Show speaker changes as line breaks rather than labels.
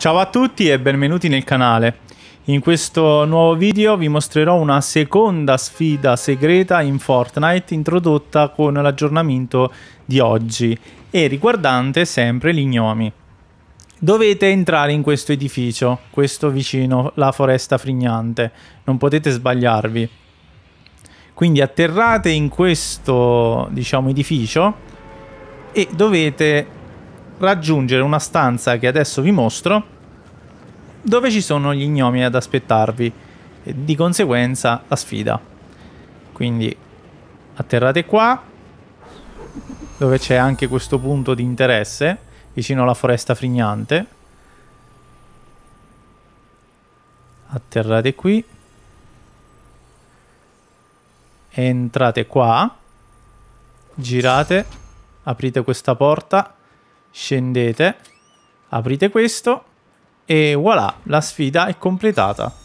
Ciao a tutti e benvenuti nel canale. In questo nuovo video vi mostrerò una seconda sfida segreta in Fortnite introdotta con l'aggiornamento di oggi e riguardante sempre gli gnomi. Dovete entrare in questo edificio, questo vicino la foresta frignante, non potete sbagliarvi. Quindi atterrate in questo, diciamo, edificio e dovete raggiungere una stanza che adesso vi mostro dove ci sono gli gnomi ad aspettarvi e di conseguenza la sfida. Quindi atterrate qua dove c'è anche questo punto di interesse vicino alla foresta frignante. Atterrate qui. Entrate qua. Girate. Aprite questa porta scendete, aprite questo e voilà, la sfida è completata.